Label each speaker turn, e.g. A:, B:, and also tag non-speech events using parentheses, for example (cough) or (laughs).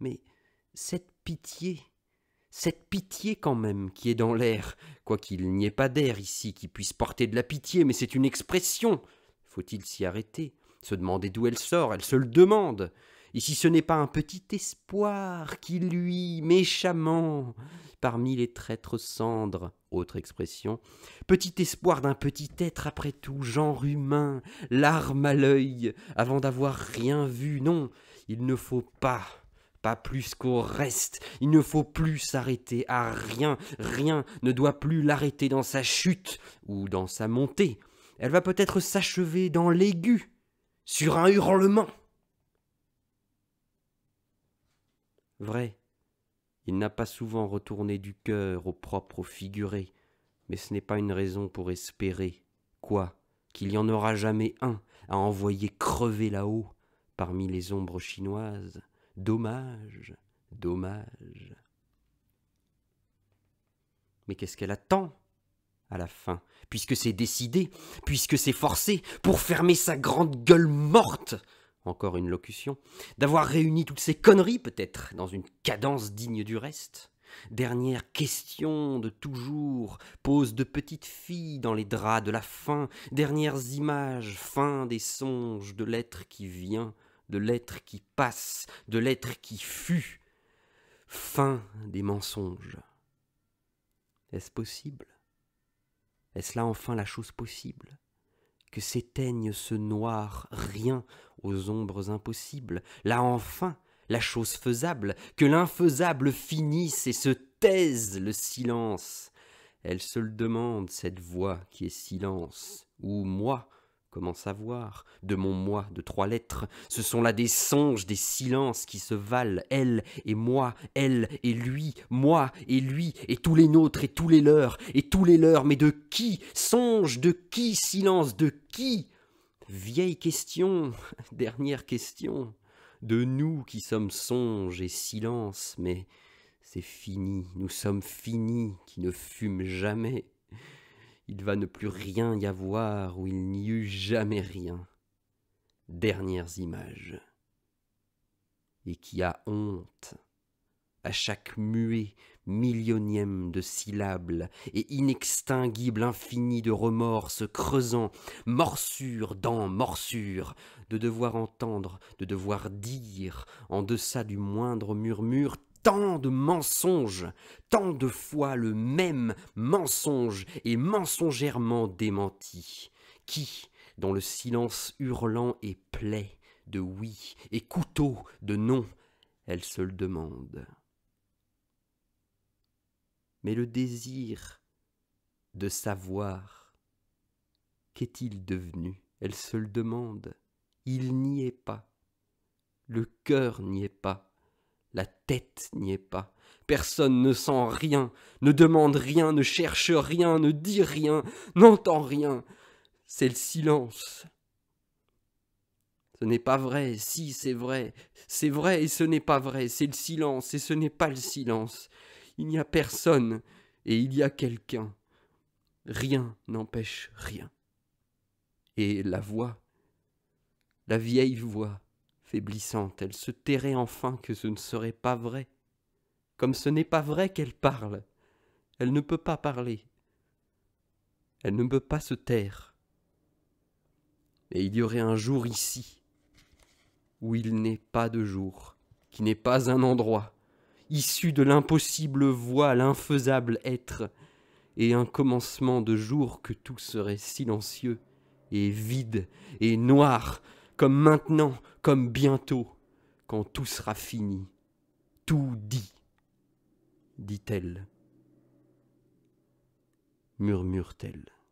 A: Mais cette pitié, cette pitié quand même qui est dans l'air, quoiqu'il n'y ait pas d'air ici qui puisse porter de la pitié, mais c'est une expression. Faut-il s'y arrêter, se demander d'où elle sort, elle se le demande. Et si ce n'est pas un petit espoir qui lui, méchamment, parmi les traîtres cendres, autre expression, petit espoir d'un petit être après tout, genre humain, larme à l'œil, avant d'avoir rien vu, non, il ne faut pas pas plus qu'au reste. Il ne faut plus s'arrêter à rien, rien ne doit plus l'arrêter dans sa chute ou dans sa montée. Elle va peut-être s'achever dans l'aigu, sur un hurlement. Vrai, il n'a pas souvent retourné du cœur au propre figuré, mais ce n'est pas une raison pour espérer, quoi, qu'il y en aura jamais un à envoyer crever là-haut parmi les ombres chinoises. Dommage, dommage. Mais qu'est-ce qu'elle attend à la fin, puisque c'est décidé, puisque c'est forcé, pour fermer sa grande gueule morte encore une locution, d'avoir réuni toutes ces conneries peut-être dans une cadence digne du reste. Dernière question de toujours, pose de petite fille dans les draps de la fin, dernières images, fin des songes de l'être qui vient, de l'être qui passe, de l'être qui fut. Fin des mensonges. Est-ce possible Est-ce là enfin la chose possible Que s'éteigne ce noir rien aux ombres impossibles Là enfin la chose faisable, que l'infaisable finisse et se taise le silence. Elle se le demande, cette voix qui est silence, ou moi, Comment savoir De mon moi de trois lettres. Ce sont là des songes, des silences qui se valent, elle et moi, elle et lui, moi et lui, et tous les nôtres et tous les leurs, et tous les leurs, mais de qui Songe, de qui Silence, de qui Vieille question, (laughs) dernière question, de nous qui sommes songes et silence, mais c'est fini, nous sommes finis qui ne fument jamais il va ne plus rien y avoir où il n'y eut jamais rien. Dernières images. Et qui a honte à chaque muet millionième de syllables, et inextinguible infini de remords se creusant, morsure dans morsure, de devoir entendre, de devoir dire, en deçà du moindre murmure, tant de mensonges, tant de fois le même mensonge et mensongèrement démenti, qui, dans le silence hurlant et plaie de oui et couteau de non, elle se le demande. Mais le désir de savoir, qu'est-il devenu Elle se le demande. Il n'y est pas. Le cœur n'y est pas la tête n'y est pas. Personne ne sent rien, ne demande rien, ne cherche rien, ne dit rien, n'entend rien. C'est le silence. Ce n'est pas vrai, si c'est vrai, c'est vrai et ce n'est pas vrai, c'est le silence et ce n'est pas le silence. Il n'y a personne et il y a quelqu'un. Rien n'empêche rien. Et la voix, la vieille voix, elle se tairait enfin que ce ne serait pas vrai. Comme ce n'est pas vrai qu'elle parle, elle ne peut pas parler. Elle ne peut pas se taire. Et il y aurait un jour ici, où il n'est pas de jour, qui n'est pas un endroit, issu de l'impossible voie, l'infaisable être, et un commencement de jour que tout serait silencieux, et vide, et noir, comme maintenant, comme bientôt, quand tout sera fini, tout dit, dit-elle, murmure-t-elle.